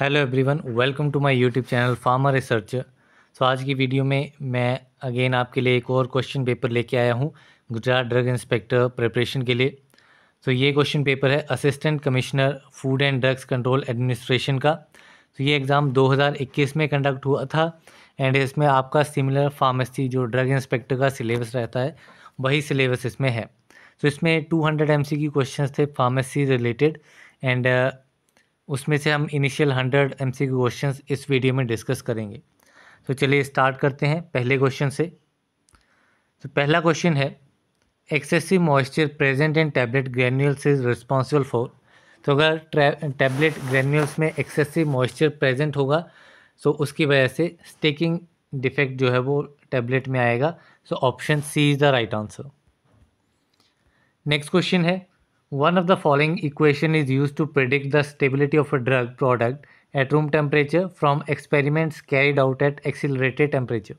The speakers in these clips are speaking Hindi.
Hello everyone welcome to my YouTube channel pharma research so आज की वीडियो में मैं अगेन आपके लिए एक और क्वेश्चन पेपर लेके आया हूँ गुजरात ड्रग इंस्पेक्टर प्रिपरेशन के लिए सो so, ये क्वेश्चन पेपर है assistant commissioner food and drugs control administration का तो so, ये एग्ज़ाम 2021 में कंडक्ट हुआ था एंड इसमें आपका सिमिलर फार्मेसी जो ड्रग इंस्पेक्टर का सिलेबस रहता है वही सिलेबस इसमें है तो so, इसमें 200 एमसीक्यू क्वेश्चंस थे फार्मेसी रिलेटेड एंड उसमें से हम initial hundred M C question इस वीडियो में डिस्कस करेंगे तो चलिए स्टार्ट करते हैं पहले क्वेश्चन से तो पहला क्वेश्चन है excessive moisture present in tablet granules is responsible for तो अगर टैबलेट ग्रेन्यूल्स में एक्सेसिव मॉइस्चर प्रेजेंट होगा सो तो उसकी वजह से स्टेकिंग डिफेक्ट जो है वो टैबलेट में आएगा so option C is the right answer next question है One of the following equation is used to predict the stability of a drug product at room temperature from experiments carried out at accelerated temperature.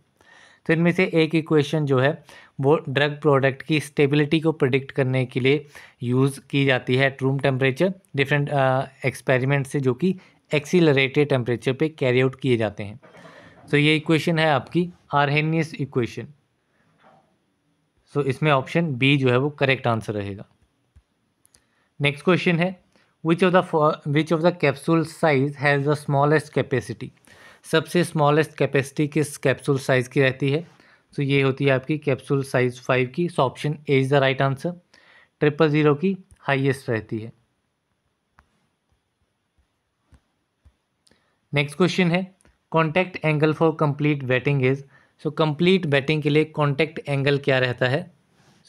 तो इनमें से एक इक्वेशन जो है वो ड्रग प्रोडक्ट की स्टेबिलिटी को प्रडिक्ट करने के लिए यूज़ की जाती है at room temperature different experiment से जो कि एक्सीलरेटेड टेम्परेचर पे कैरी आउट किए जाते हैं सो तो so, ये इक्वेशन है आपकी आरहेनियस इक्वेशन सो इसमें ऑप्शन बी जो है वो करेक्ट आंसर रहेगा नेक्स्ट क्वेश्चन है which of the which of the capsule size has the smallest capacity सबसे स्मॉलेस्ट कैपेसिटी किस कैप्सूल साइज़ की रहती है तो so, ये होती है आपकी कैप्सूल साइज़ फाइव की so option A is the right answer triple zero की हाइएस्ट रहती है नेक्स्ट क्वेश्चन है contact angle for complete wetting is so complete wetting के लिए कॉन्टैक्ट एंगल क्या रहता है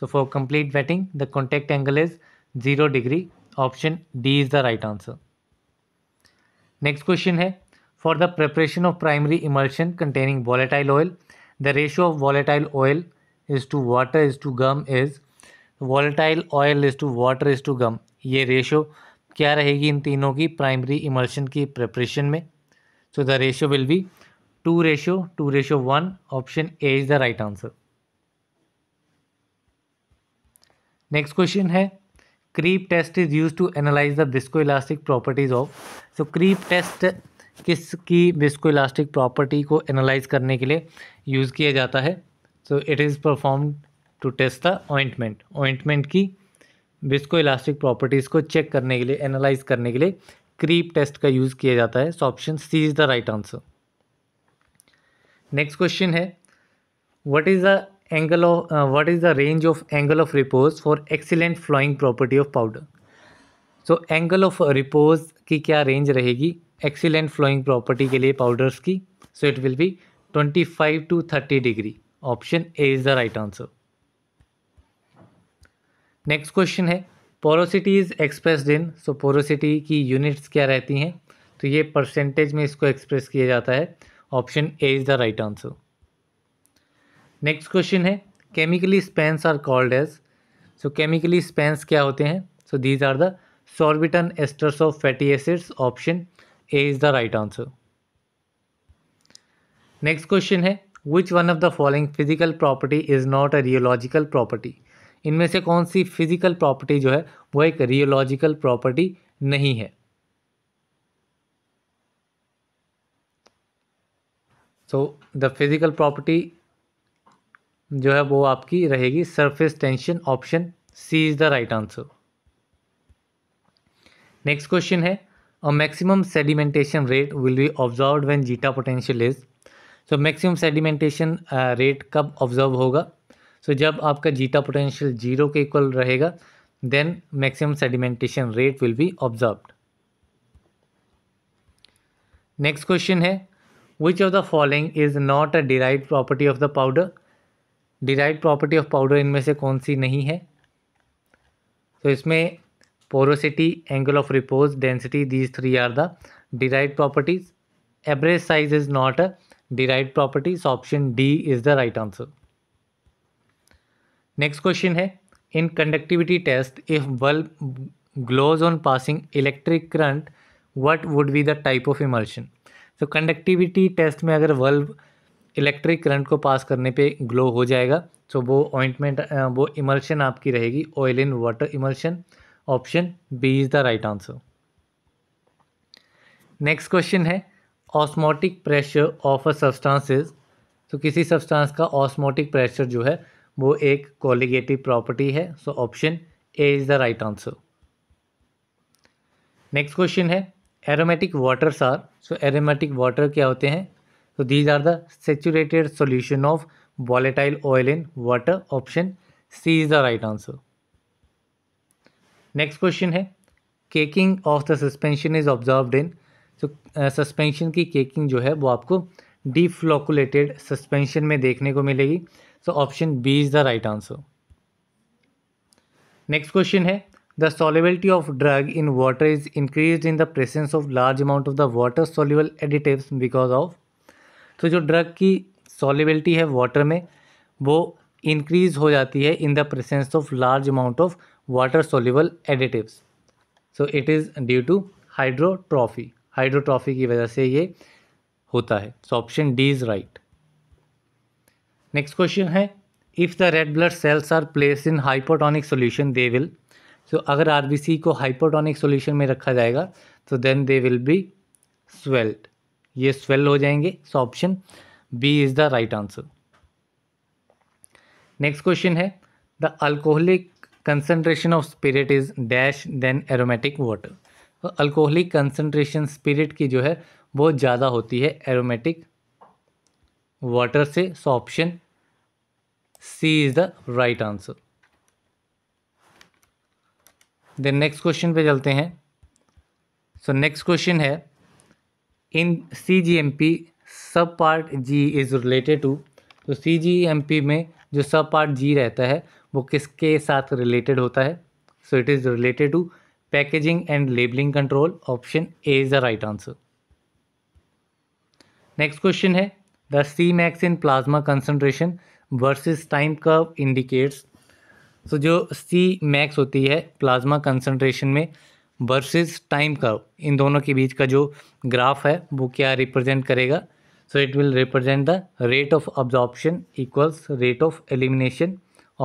so for complete wetting the contact angle is zero degree option D is the right answer next question है for the preparation of primary emulsion containing volatile oil the ratio of volatile oil is to water is to gum is volatile oil is to water is to gum ये रेशियो क्या रहेगी इन तीनों की प्राइमरी इमल्शन की प्रिपरेशन में so the ratio will be two ratio two ratio one option A is the right answer next question है creep test is use to analyse the visco elastic properties of so creep test किस की बिस्को इलास्टिक प्रॉपर्टी को एनालाइज करने के लिए यूज़ किया जाता है so it is perform to test the ointment ointment की बिस्को इलास्टिक प्रॉपर्टीज़ को चेक करने के लिए एनालाइज करने के लिए क्रीप टेस्ट का यूज़ किया जाता है so option C is the right answer next question है what is the angle of what is the range of angle of repose for excellent flowing property of powder so angle of repose की क्या रेंज रहेगी एक्सीलेंट फ्लोइंग प्रॉपर्टी के लिए पाउडर्स की so it will be twenty five to thirty degree option A is the right answer next question है porosity is express in so porosity की यूनिट्स क्या रहती हैं तो ये परसेंटेज में इसको एक्सप्रेस किया जाता है option A is the right answer next question है chemically Spans are called as so chemically Spans क्या होते हैं so these are the sorbitan esters of fatty acids option A is the right answer next question है which one of the following physical property is not a rheological property इनमें से कौन सी फिजिकल प्रॉपर्टी जो है वो एक रियोलॉजिकल प्रॉपर्टी नहीं है सो द फिजिकल प्रॉपर्टी जो है वो आपकी रहेगी surface tension option C is the right answer next question है a maximum sedimentation rate will be observe when zeta potential is so maximum sedimentation rate कब ऑब्जर्व होगा सो so, जब आपका जीटा पोटेंशियल जीरो के इक्वल रहेगा then maximum sedimentation rate will be observe next question है which of the following is not a derive property of the powder derive property of powder इनमें से कौन सी नहीं है तो इसमें porosity angle of repose density these three are the derive properties average size is not a derive properties option D is the right answer next question है in conductivity test if bulb glows on passing electric current what would be the type of emulsion तो कंडक्टिविटी टेस्ट में अगर बल्ब इलेक्ट्रिक करंट को पास करने पे ग्लो हो जाएगा तो वो ऑइंटमेंट वो इमल्शन आपकी रहेगी oil in water emulsion option B is the right answer next question है osmotic pressure of a substances तो किसी सब्सटांस का ऑस्मोटिक प्रेशर जो है वो एक कोलिगेटिव प्रॉपर्टी है so option A is the right answer next question है aromatic waters are so aromatic water क्या होते हैं So these are the saturated solution of volatile oil in water. Option C is the right answer. Next question है caking of the suspension is observed in तो सस्पेंशन की केकिंग जो है वो आपको डिफ्लोकुलेटेड सस्पेंशन में देखने को मिलेगी so option B is the right answer next question है the solubility of drug in water is increase in the presence of large amount of the water soluble additive because of तो जो ड्रग की सॉलिबिलिटी है वाटर में वो इंक्रीज़ हो जाती है in the presence of large amount of water soluble additives so it is due to hydrotropy hydrotropy की वजह से ये होता है so option D is right next question है if the red blood cells are place in hypotonic solution they will so अगर आर को हाइपोटोनिक सोल्यूशन में रखा जाएगा तो then they will be swelled ये स्वेल हो जाएंगे so option B is the right answer next question है the alcoholic concentration of spirit is dash than aromatic water तो अल्कोहलिक कंसनट्रेशन स्पिरिट की जो है बहुत ज़्यादा होती है एरोमेटिक वाटर से so option C is the right answer then next question पे चलते हैं सो नेक्स्ट क्वेश्चन है in C G M P sub part G is related to तो सी जी एम पी में जो सब पार्ट जी रहता है वो किसके साथ रिलेटेड होता है so it is related to packaging and labelling control option A is the right answer next question है the C max in plasma concentration versus time curve indicates तो जो सी मैक्स होती है प्लाज्मा कंसनट्रेशन में वर्सेस टाइम कर्व इन दोनों के बीच का जो ग्राफ है वो क्या रिप्रेजेंट करेगा so it will represent the rate of absorption equals rate of elimination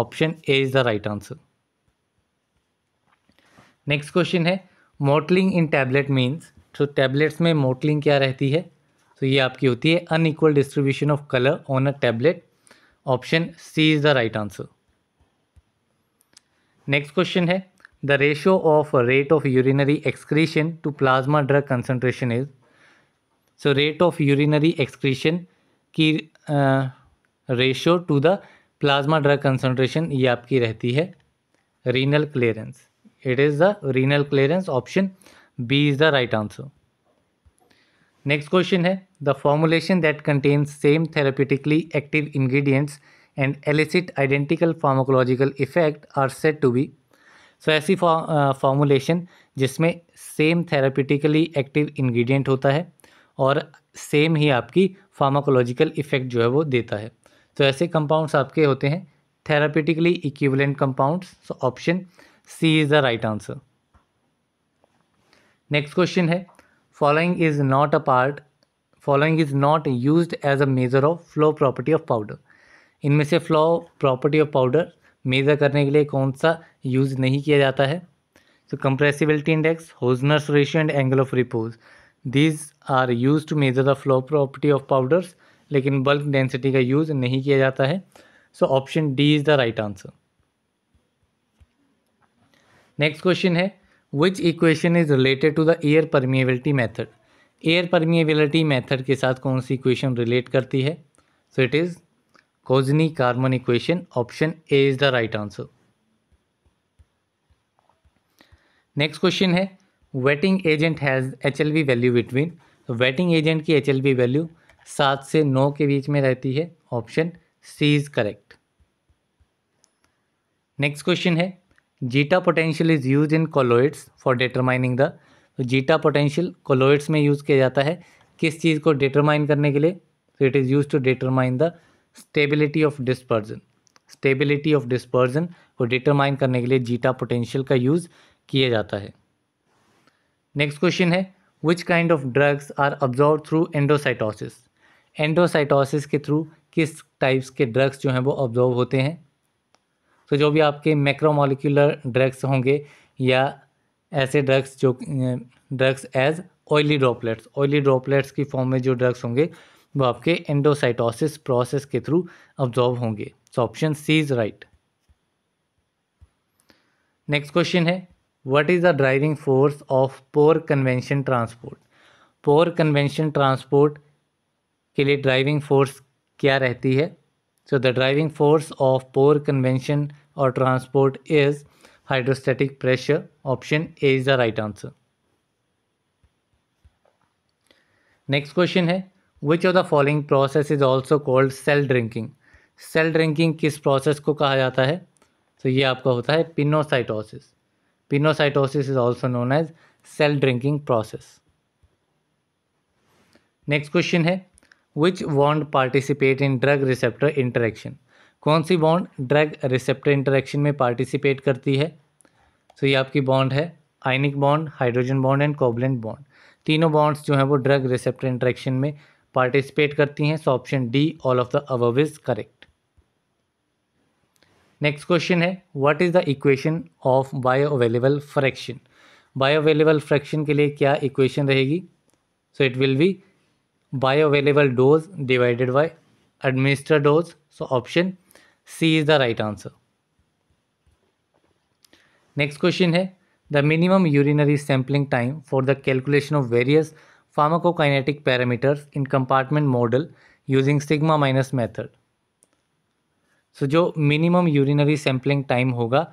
option A is the right answer next question है मोटलिंग इन टैबलेट मीन्स तो टैबलेट्स में मोटलिंग क्या रहती है तो ये आपकी होती है unequal distribution of colour on a tablet option C is the right answer next question है the ratio of rate of urinary excretion to plasma drug concentration is so rate of urinary excretion की ratio to the plasma drug concentration ये आपकी रहती है renal clearance it is the renal clearance option B is the right answer next question है the formulation that contains same therapeutically active ingredients and elicit identical pharmacological effect are said to be so so, ऐसी फॉर्मुलेशन जिसमें सेम थेरापिटिकली एक्टिव इंग्रेडिएंट होता है और सेम ही आपकी फार्माकोलॉजिकल इफेक्ट जो है वो देता है तो so, ऐसे कंपाउंड्स आपके होते हैं therapeutically equivalent compounds so option C is the right answer next question है following is not a part following is not use as a measure of flow property of powder इनमें से flow property of powder measure करने के लिए कौन सा यूज़ नहीं किया जाता है so compressibility index Hausner's ratio and angle of repose these are use to measure the flow property of powders लेकिन बल्क डेंसिटी का यूज़ नहीं किया जाता है so option D is the right answer next question है which equation is related to the air permeability method air permeability method के साथ कौन सी इक्वेशन रिलेट करती है so it is Kozini Karman equation. Option A is the right answer. Next question है wetting agent has H L B value between तो वेटिंग एजेंट की एच एल वी वैल्यू सात से नौ के बीच में रहती है option C is correct next question है zeta potential is use in colloids for determining the तो जीटा पोटेंशियल कोलोइड्स में यूज़ किया जाता है किस चीज़ को डिटरमाइन करने के लिए तो it is use to determine the stability of dispersion stability of dispersion को डिटरमाइन करने के लिए जीटा पोटेंशियल का यूज़ किया जाता है नेक्स्ट क्वेश्चन है which kind of drugs are absorb through endocytosis endocytosis के थ्रू किस टाइप्स के ड्रग्स जो हैं वो ऑब्जॉर्व होते हैं तो जो भी आपके मैक्रोमोलिकुलर ड्रग्स होंगे या ऐसे ड्रग्स जो drugs as oily droplets oily droplets की फॉर्म में जो ड्रग्स होंगे वो आपके एंडोसाइटोसिस प्रोसेस के थ्रू ऑब्जॉर्व होंगे so option C is right next question है what is the driving force of pore convection transport pore convection transport के लिए ड्राइविंग फोर्स क्या रहती है so the driving force of pore convection और transport is hydrostatic pressure option A is the right answer next question है which of the following process is also called cell drinking cell drinking किस प्रोसेस को कहा जाता है तो ये आपका होता है pinocytosis pinocytosis is also known as cell drinking process next question है which bond participate in drug receptor interaction कौन सी बॉन्ड ड्रग रिसेप्टर इंटरेक्शन में पार्टिसिपेट करती है तो ये आपकी बॉन्ड है ionic bond hydrogen bond and covalent bond तीनों बॉन्ड्स जो हैं वो ड्रग रिसेप्टर इंटरेक्शन में पार्टिसिपेट करती हैं so option D all of the above is correct next question है what is the equation of bioavailable fraction bioavailable fraction के लिए क्या इक्वेशन रहेगी so it will be bioavailable dose divided by administer dose so option C is the right answer next question है the minimum urinary sampling time for the calculation of various pharmacokinetic parameters in compartment model using sigma minus method. So so, जो मिनिमम यूरिनरी सैम्पलिंग टाइम होगा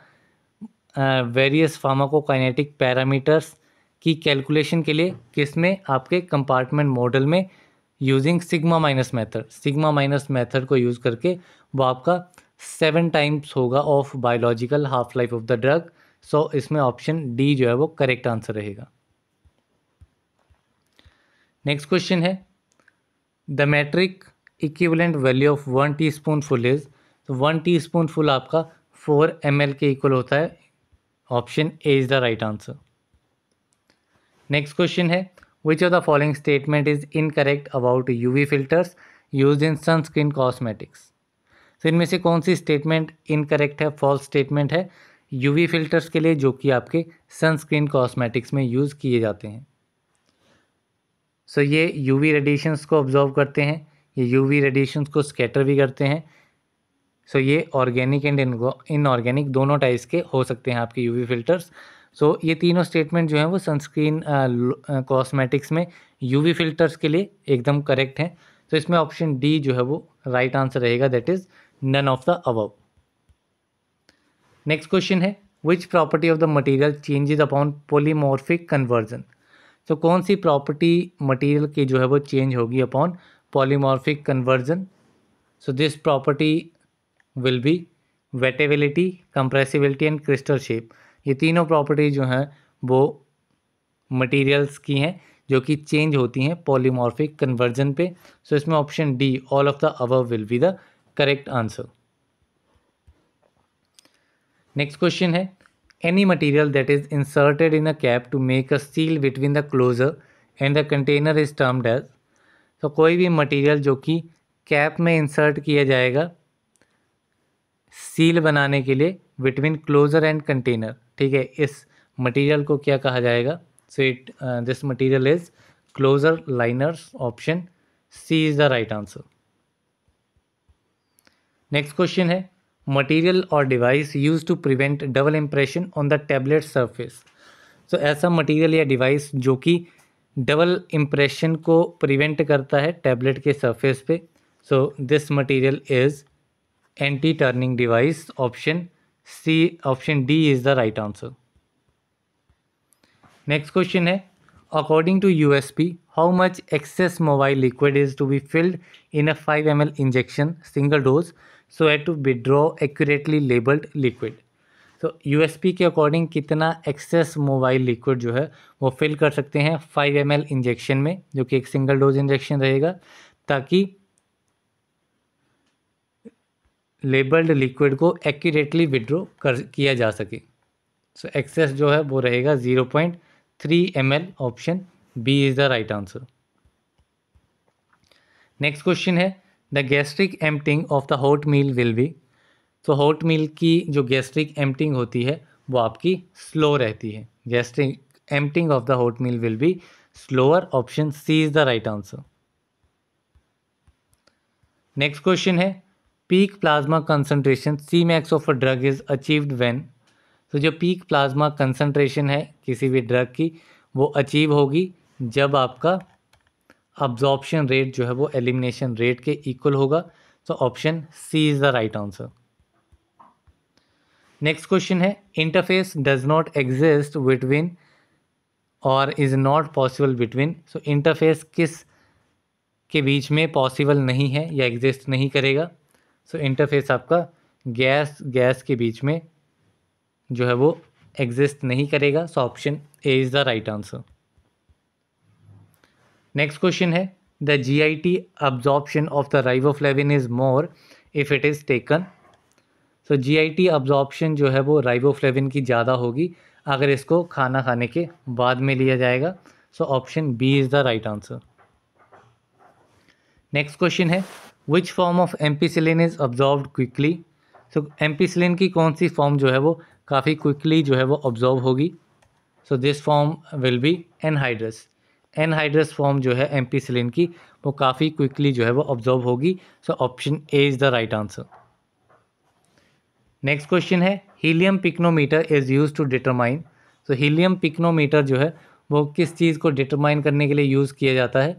वेरियस फार्माकोकाइनेटिक पैरामीटर्स की कैलकुलेशन के लिए किस में आपके कंपार्टमेंट मॉडल में using sigma minus method sigma minus method को यूज़ करके वो आपका सेवन टाइम्स होगा of biological half life of the drug so इसमें ऑप्शन डी जो है वो करेक्ट आंसर रहेगा नेक्स्ट क्वेश्चन है the metric equivalent value of one T full is तो वन टी फुल आपका फोर एम के इक्वल होता है option A is the right answer next question है which of the following statement is incorrect about U V filters use in sunscreen cosmetics तो इनमें से कौन सी स्टेटमेंट इनकरेक्ट है फॉल्स स्टेटमेंट है यूवी फिल्टर्स के लिए जो कि आपके सनस्क्रीन कॉस्मेटिक्स में यूज़ किए जाते हैं सो ये ये यूवी रेडिएशंस को ऑब्जॉर्व करते हैं ये यूवी रेडिएशंस को स्कैटर भी करते हैं सो ये ऑर्गेनिक एंड इनऑर्गेनिक दोनों टाइप्स के हो सकते हैं आपके यूवी फिल्टर्स सो ये तीनों स्टेटमेंट जो हैं वो सनस्क्रीन कॉस्मेटिक्स uh, uh, में यूवी फिल्टर्स के लिए एकदम करेक्ट हैं तो इसमें ऑप्शन डी जो है वो राइट आंसर रहेगा that is none of the above next question है which property of the material changes upon polymorphic conversion तो कौन सी प्रॉपर्टी मटेरियल की जो है वो चेंज होगी upon polymorphic conversion so this property will be wettability compressibility and crystal shape ये तीनों प्रॉपर्टी जो हैं वो मटेरियल्स की हैं जो कि चेंज होती हैं पॉलीमॉर्फिक कन्वर्जन पे सो so इसमें option D all of the above will be the correct answer next question है any material that is inserted in a cap to make a seal between the closure and the container is termed as तो कोई भी मटीरियल जो कि कैप में इंसर्ट किया जाएगा सील बनाने के लिए बिटवीन क्लोजर एंड कंटेनर ठीक है इस मटीरियल को क्या कहा जाएगा so it this material is closure liners option C is the right answer next question है मटेरियल और device use to prevent double impression on the tablet surface so ऐसा मटीरियल या डिवाइस जो कि डबल इम्प्रेशन को प्रिवेंट करता है टैबलेट के सरफेस पे so this material is anti turning device option C option D is the right answer next question है according to U S P how much excess mobile liquid is to be filled in a five M L injection single dose so as to withdraw accurately labelled liquid तो यू के अकॉर्डिंग कितना एक्सेस मोबाइल लिक्विड जो है वो फिल कर सकते हैं फाइव एम इंजेक्शन में जो कि एक सिंगल डोज इंजेक्शन रहेगा ताकि लेबल्ड लिक्विड को एक्यूरेटली विड्रॉ कर किया जा सके सो so, एक्सेस जो है वो रहेगा zero point three M option B is the right answer next question है the gastric emptying of the hot meal will be तो हॉट मील की जो गैस्ट्रिक एम्पटिंग होती है वो आपकी स्लो रहती है gastric emptying of the hot meal will be slower option C is the right answer next question है peak plasma concentration C max of a drug is achieved when तो जो पीक प्लाज्मा कंसनट्रेशन है किसी भी ड्रग की वो अचीव होगी जब आपका अब्जॉर्प्शन रेट जो है वो एलिमिनेशन रेट के इक्वल होगा so option C is the right answer next question है interface does not exist between और is not possible between so interface किस के बीच में पॉसिबल नहीं है या एग्जिस्ट नहीं करेगा सो so, इंटरफेस आपका गैस गैस के बीच में जो है वो एग्जिस्ट नहीं करेगा so option A is the right answer next question है the G I T absorption of the riboflavin is more if it is taken so G I T absorption जो है वो राइबोफ्लेविन की ज़्यादा होगी अगर इसको खाना खाने के बाद में लिया जाएगा so option B is the right answer next question है which form of ampicillin is absorb quickly so ampicillin की कौन सी फॉर्म जो है वो काफ़ी क्विकली जो है वो ऑब्जॉर्व होगी so this form will be anhydrous anhydrous form जो है एम्पीसिलिन की वो काफ़ी क्विकली जो है वो ऑब्जॉर्व होगी so option A is the right answer next question है helium pycnometer is use to determine so helium pycnometer जो है वो किस चीज़ को डिटरमाइन करने के लिए यूज़ किया जाता है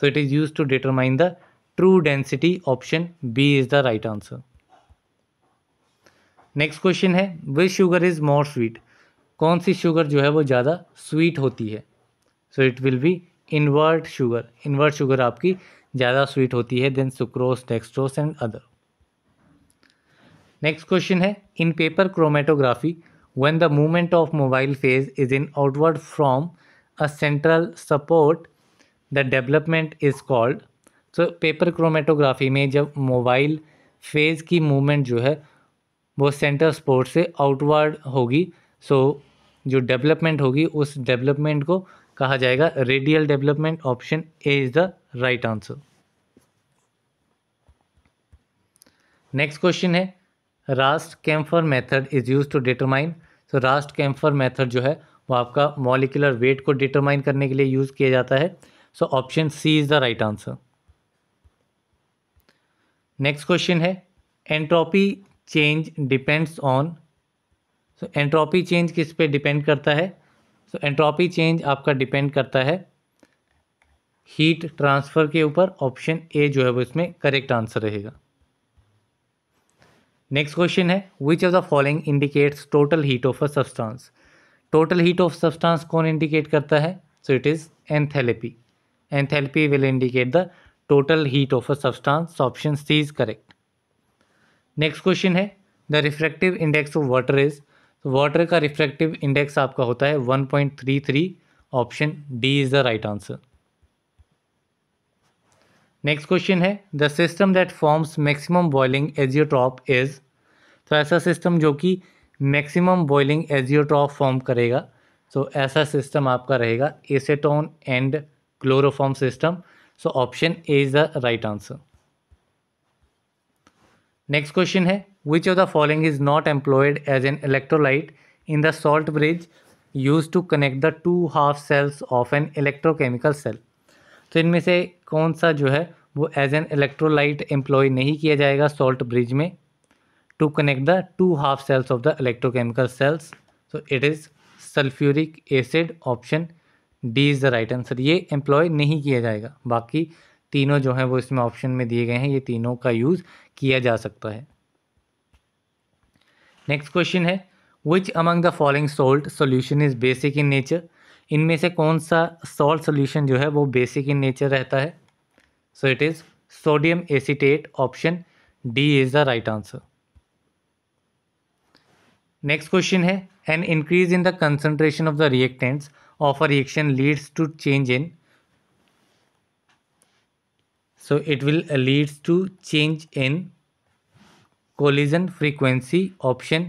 so it is use to determine the true density option B is the right answer next question है which sugar is more sweet कौन सी शुगर जो है वो ज़्यादा स्वीट होती है so it will be invert sugar invert sugar आपकी ज़्यादा स्वीट होती है then sucrose dextrose and other next question है in paper chromatography when the movement of mobile phase is in outward from a central support the development is called so paper chromatography में जब मोबाइल फेज़ की मूवमेंट जो है वो सेंट्रल सपोर्ट से आउटवर्ड होगी सो so, जो डेवलपमेंट होगी उस डेवलपमेंट को कहा जाएगा radial development option A is the right answer next question है Rast camphor method is use to determine so Rast camphor method जो है वो आपका मॉलिकुलर वेट को डिटरमाइन करने के लिए यूज़ किया जाता है so option C is the right answer next question है entropy change depends on so entropy change किस पे डिपेंड करता है सो एंट्रोपी चेंज आपका डिपेंड करता है हीट ट्रांसफ़र के ऊपर ऑप्शन ए जो है वो इसमें करेक्ट आंसर रहेगा नेक्स्ट क्वेश्चन है which of the following indicates total heat of a substance total heat of substance कौन इंडिकेट करता है so it is enthalpy enthalpy will indicate the total heat of a substance option C is correct next question है the refractive index of water is तो वाटर का रिफ्रैक्टिव इंडेक्स आपका होता है 1.33 option D is the right answer next question है the system that forms maximum boiling azeotrope is तो ऐसा सिस्टम जो कि मैक्सिमम बॉइलिंग एजियोट्रॉप फॉर्म करेगा सो तो so, ऐसा सिस्टम आपका रहेगा acetone and chloroform system so option A is the right answer next question है Which of the following is not employed as an electrolyte in the salt bridge used to connect the two half cells of an electrochemical cell? तो इनमें से कौन सा जो है वो एज एन इलेक्ट्रोलाइट एम्प्लॉय नहीं किया जाएगा सॉल्ट ब्रिज में to connect the two half cells of the electrochemical cells so it is sulphuric acid option D is the right answer ये एम्प्लॉय नहीं किया जाएगा बाकी तीनों जो हैं वो इसमें ऑप्शन में दिए गए हैं ये तीनों का यूज़ किया जा सकता है नेक्स्ट क्वेश्चन है which among the following salt solution is basic in nature इनमें से कौन सा सॉल्ट सोल्यूशन जो है वो बेसिक इन नेचर रहता है so it is sodium acetate option D is the right answer next question है an increase in the concentration of the reactants of a reaction leads to change in so it will leads to change in collision frequency option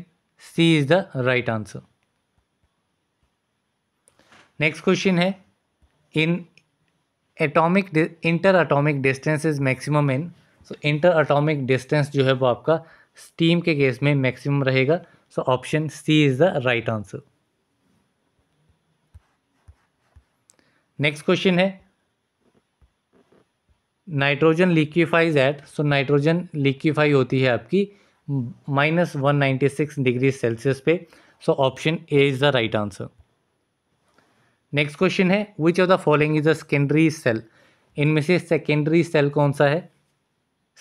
c is the right answer next question है in atomic inter atomic distance is maximum in so inter atomic distance जो है वो आपका स्टीम के केस में मैक्सिमम रहेगा so option C is the right answer next question है nitrogen liquefies at so nitrogen liquefy होती है आपकी minus one ninety six degree Celsius पे so option A is the right answer next question है which of the following is the secondary cell इनमें से सेकेंडरी सेल कौन सा है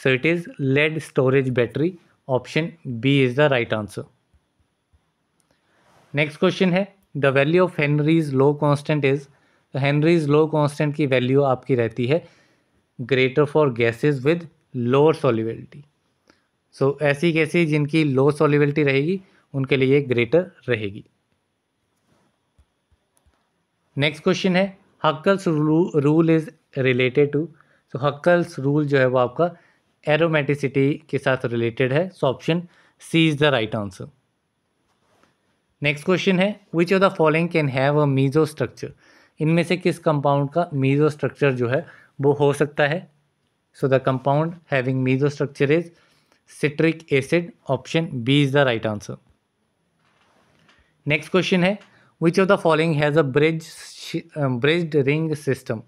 so it is lead storage battery option B is the right answer next question है the value of Henry's law constant is तो हेनरीज लो कॉन्स्टेंट की वैल्यू आपकी रहती है greater for gases with lower solubility so so, ऐसी कैसी जिनकी लो सॉलिबिलिटी रहेगी उनके लिए ग्रेटर रहेगी नेक्स्ट क्वेश्चन है Huckel's rule is related to so Huckel's rule जो है वो आपका एरोमेटिसिटी के साथ रिलेटेड है so option C is the right answer next question है which of the following can have a meso structure इनमें से किस कंपाउंड का मीजो स्ट्रक्चर जो है वो हो सकता है so the compound having meso structure is citric acid option B is the right answer next question है which of the following has a bridge bridged ring system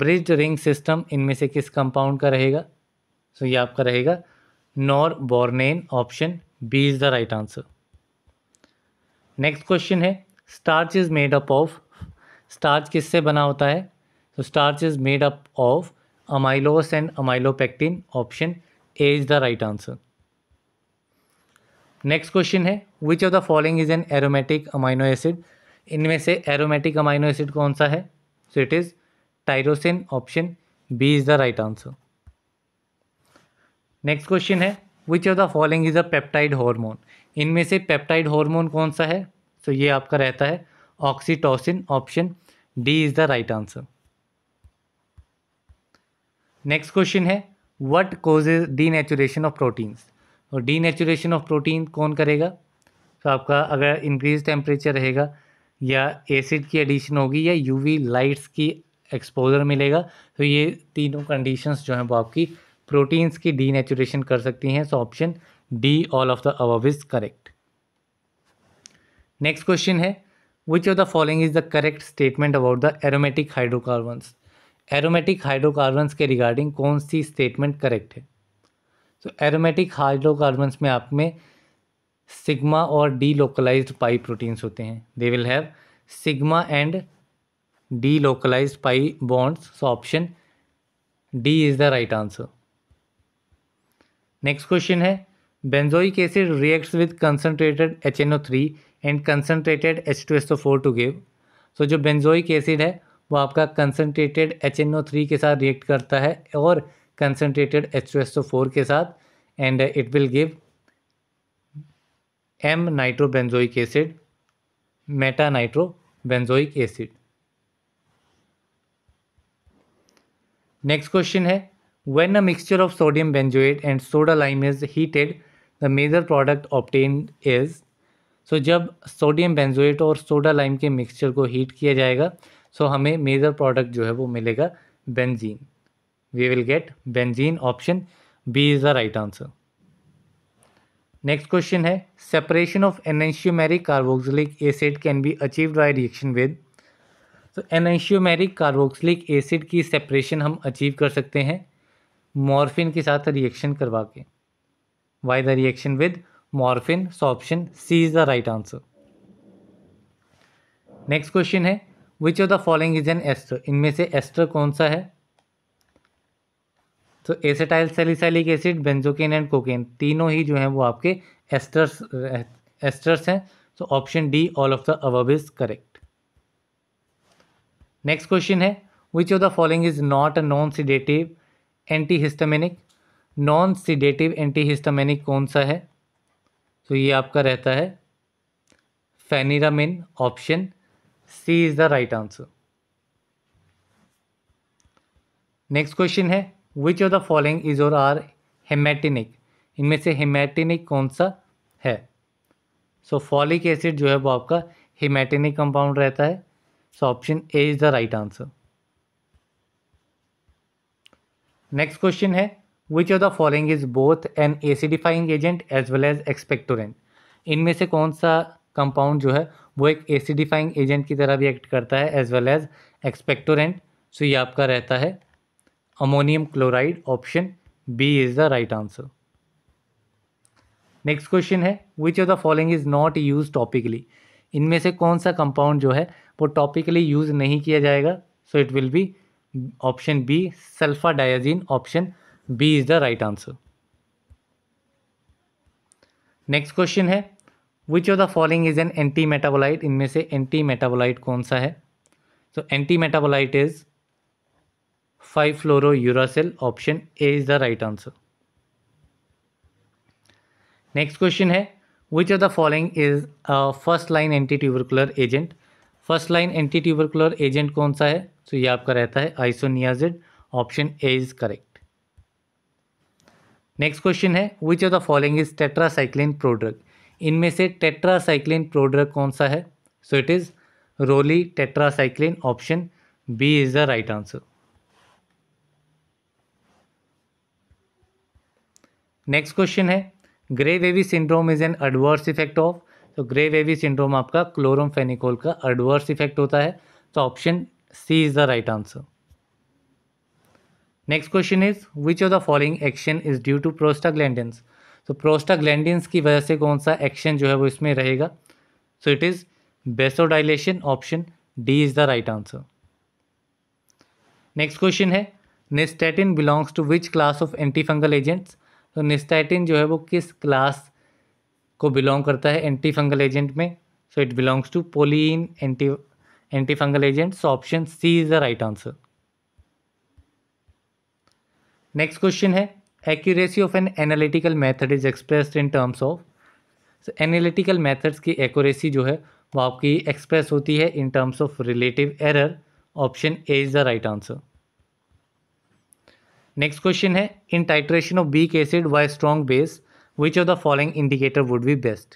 bridged ring system इनमें से किस कंपाउंड का रहेगा सो so, ये आपका रहेगा norbornane option B is the right answer next question है starch is made up of starch किससे बना होता है so starch is made up of amylose and amylopectin option A is the right answer next question है which of the following is an aromatic amino acid इनमें से एरोमेटिक अमाइनो एसिड कौन सा है so it is tyrosine option B is the right answer next question है which of the following is a peptide hormone इनमें से पेप्टाइड हॉर्मोन कौन सा है सो so, ये आपका रहता है oxytocin option D is the right answer next question है what causes denaturation of proteins और डी नेचुरेशन ऑफ प्रोटीन कौन करेगा तो आपका अगर इंक्रीज टेम्परेचर रहेगा या एसिड की एडिशन होगी या यूवी लाइट्स की एक्सपोजर मिलेगा तो ये तीनों कंडीशंस जो हैं वो आपकी प्रोटीन्स की डी नेचुरेशन कर सकती हैं so option D all of the above is correct next question है which of the following is the correct statement about the aromatic hydrocarbons aromatic hydrocarbons के रिगार्डिंग कौन सी स्टेटमेंट करेक्ट है तो एरोमेटिक हाइड्रोकार्बन्स में आप में सिग्मा और डी लोकलाइज पाई प्रोटीन्स होते हैं they will have sigma and delocalize pi bonds so option D is the right answer next question है benzoic acid reacts with concentrated H N O three and concentrated H two S O four to give so जो बेंजोइक एसिड है वो आपका कंसनट्रेटेड एच के साथ रिएक्ट करता है और कंसनट्रेटेड एच के साथ and it will give M nitrobenzoic acid meta nitrobenzoic acid next question है when a mixture of sodium benzoate and soda lime is heated the major product obtained is so जब सोडियम बेंजोएट और सोडा लाइम के मिक्सचर को हीट किया जाएगा सो so, हमें मेजर प्रोडक्ट जो है वो मिलेगा benzene we will get benzene option B is the right answer next question है separation of enantiomeric carboxylic acid can be achieve by reaction with तो एनशियोमेरिक कार्बोक्सिलिक एसिड की सेपरेशन हम अचीव कर सकते हैं मॉर्फिन के साथ रिएक्शन करवा के by the reaction with morphine so option C is the right answer next question है which of the following is an ester इनमें से एस्टर कौन सा है तो acetyl salicylic acid benzocaine and cocaine तीनों ही जो हैं वो आपके एस्टर्स एस्टर्स हैं तो option D all of the above is correct next question है which of the following is not a non sedative antihistaminic non sedative antihistaminic कौन सा है तो ये आपका रहता है pheniramine option C is the right answer next question है which of the following is or are haematinic इनमें से हेमेटिनिक कौन सा है सो फॉलिक एसिड जो है वो आपका हेमेटिनिक कंपाउंड रहता है so option A is the right answer next question है which of the following is both an acidifying agent as well as expectorant इनमें से कौन सा कंपाउंड जो है वो एक एसिडिफाइंग एजेंट की तरह भी एक्ट करता है as well as expectorant so ये आपका रहता है ammonium chloride option B is the right answer next question है which of the following is not use topically इनमें से कौन सा कंपाउंड जो है वो टॉपिकली यूज़ नहीं किया जाएगा so it will be option B sulfadiazine option B is the right answer next question है which of the following is an antimetabolite इनमें से एंटी मेटाबोलाइट कौन सा है तो antimetabolite is five fluorouracil option A is the right answer next question है which of the following is first line antitubercular agent first line antitubercular agent कौन सा है तो so, ये आपका रहता है isoniazid option A is correct next question है which of the following is tetracycline prodrug इनमें से टेट्रासाइक्लिन प्रोड्रग कौन सा है so it is rolitetracycline option B is the right answer next question है grey baby syndrome is an adverse effect of तो ग्रे वेवी सिंड्रोम आपका फेनिकोल का एडवर्स इफेक्ट होता है तो option C is the right answer next question is which of the following action is due to prostaglandin तो प्रोस्टाग्लैंडिन्स की वजह से कौन सा एक्शन जो है वो इसमें रहेगा so it is vasodilation option D is the right answer next question है nystatin belongs to which class of antifungal agents तो निस्टैटिन जो है वो किस क्लास को बिलोंग करता है एंटीफंगल एजेंट में so it belongs to polyene anti antifungal agents option C is the right answer next question है accuracy of an analytical method is express in terms of analytical methods की एक्यूरेसी जो है वो आपकी एक्सप्रेस होती है in terms of relative error option A is the right answer next question है in titration of weak acid by strong base which of the following indicator would be best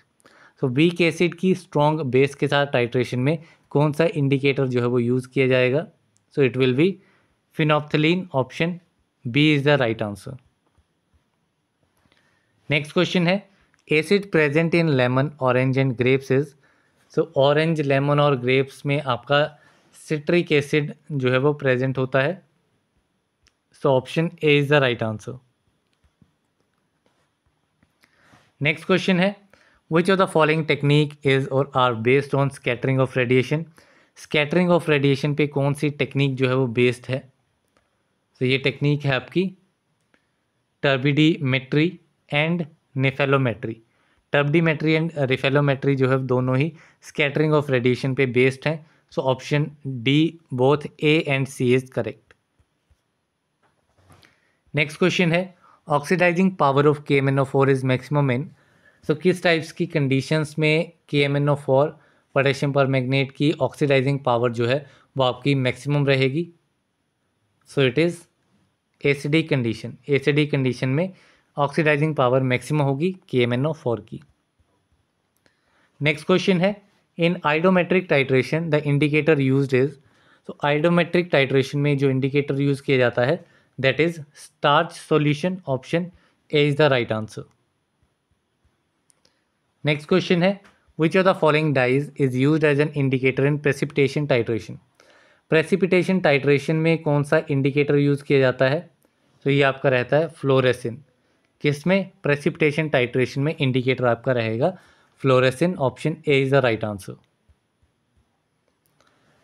so weak acid की स्ट्रॉन्ग बेस के साथ टाइट्रेशन में कौन सा इंडिकेटर जो है वो यूज़ किया जाएगा so it will be phenolphthalein option B is the right answer next question है acid present in lemon orange and grapes is so orange lemon और ग्रेप्स में आपका सिट्रिक एसिड जो है वो प्रेजेंट होता है so option A is the right answer next question है which of the following technique is or are based on scattering of radiation scattering of radiation पे कौन सी टेक्निक जो है वो बेस्ड है तो so, ये टेक्निक है आपकी टर्बिडीमेट्री एंड निफेलोमेट्री टर्बडीमेट्री एंड रिफेलोमेट्री जो है दोनों ही स्कैटरिंग ऑफ रेडिएशन पे बेस्ड हैं so option D both A and C is correct next question है oxidising power of K M N O four is maximum in so किस टाइप्स की कंडीशंस में K M N O four potassium permanganate की ऑक्सीडाइजिंग पावर जो है वो आपकी मैक्सिमम रहेगी so it is acidic condition acidic condition में ऑक्सीडाइजिंग पावर मैक्सिमम होगी के एम एन ओ फोर की नेक्स्ट क्वेश्चन है in iodometric titration the indicator use is तो आइडोमेट्रिक टाइट्रेशन में जो इंडिकेटर यूज़ किया जाता है that is starch solution option A is the right answer next question है which are the following dyes is use as an indicator in precipitation titration precipitation titration में कौन सा इंडिकेटर यूज़ किया जाता है तो ये आपका रहता है फ्लोरेसिन किसमें प्रेसिपिटेशन टाइट्रेशन में इंडिकेटर आपका रहेगा fluorescein option A is the right answer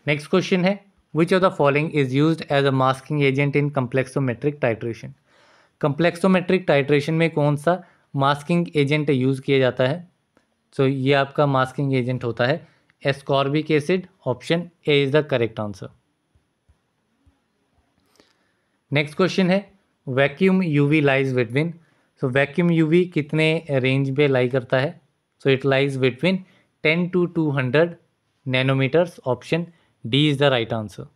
next question है which of the following is use as a masking agent in complexometric titration complexometric titration में कौन सा मास्किंग एजेंट यूज़ किया जाता है सो so, ये आपका मास्किंग एजेंट होता है ascorbic acid option A is the correct answer next question है vacuum UV lies between so vacuum UV कितने रेंज पे लाई करता है so it lies between ten to two hundred nanometres option D is the right answer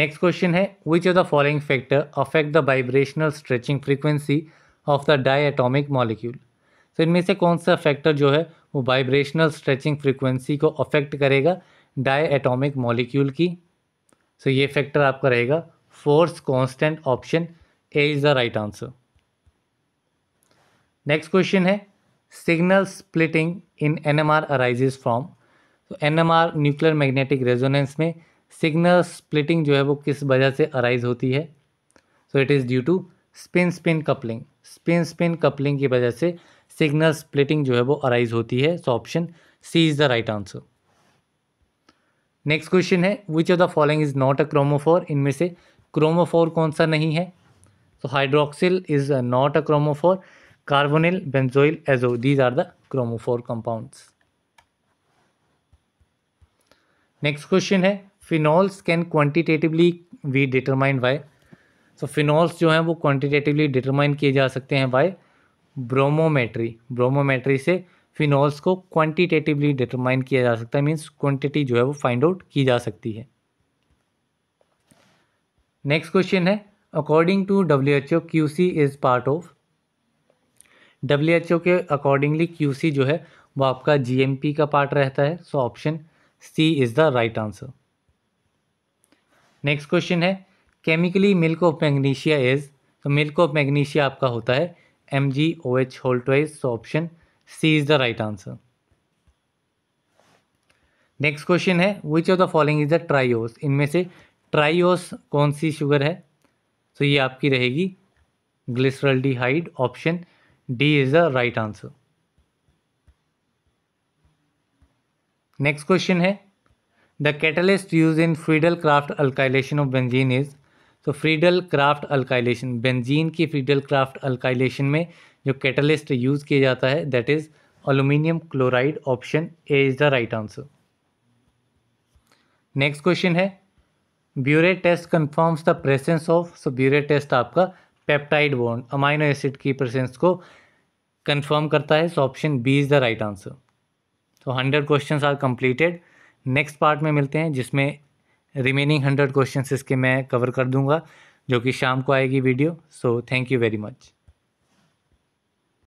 next question है which of the following factor affect the vibrational stretching frequency of the diatomic molecule so इनमें से कौन सा फैक्टर जो है वो वाइब्रेशनल स्ट्रेचिंग फ्रीक्वेंसी को अफेक्ट करेगा डाई एटोमिक मॉलिक्यूल की सो so ये फैक्टर आपका रहेगा force constant option A is the right answer next question है signal splitting in N M R arises from तो N M R nuclear magnetic resonance में सिग्नल स्प्लिटिंग जो है वो किस वजह से अराइज होती है so it is due to spin spin coupling spin spin coupling की वजह से सिग्नल स्प्लिटिंग जो है वो अराइज होती है so option C is the right answer next question है which of the following is not a chromophore इनमें से क्रोमोफोर कौन सा नहीं है So hydroxyl is uh, not a chromophore. Carbonyl, benzoyl, azo. These are the chromophore compounds. Next है phenols can quantitatively we determined by so phenols जो है वो क्वांटिटेटिवली डिटरमाइन किए जा सकते हैं बाय ब्रोमोमेट्री ब्रोमोमेट्री से फिनॉल्स को क्वांटिटेटिवली डिटरमाइन किया जा सकता है मीन्स क्वांटिटी जो है वो फाइंड आउट की जा सकती है नेक्स्ट क्वेश्चन है according to W H O Q C is part of W H O के अकॉर्डिंगली क्यू सी जो है वो आपका जी एम पी का पार्ट रहता है so option C is the right answer next question है chemically milk of magnesia is तो मिल्क ऑफ मैग्नीशिया आपका होता है M G O H whole twice so option C is the right answer next question है which of the following is the triose इनमें से ट्राइओस कौन सी शुगर है तो ये आपकी रहेगी glyceraldehyde option D is the right answer next question है the catalyst use in Friedel Crafts alkylation of benzene is तो फ्रीडल क्राफ्ट अल्काइलेशन बेंजीन की फ्रीडल क्राफ्ट अल्काइलेशन में जो कैटलिस्ट यूज़ किया जाता है that is aluminium chloride option A is the right answer next question है biuret test confirms the presence of so biuret test आपका पेप्टाइड बॉन्ड अमाइनो एसिड की प्रेजेंस को कन्फर्म करता है so option B is the right answer तो hundred question are completed next part में मिलते हैं जिसमें रिमेनिंग हंड्रेड क्वेश्चन इसके मैं कवर कर दूंगा जो कि शाम को आएगी video so thank you very much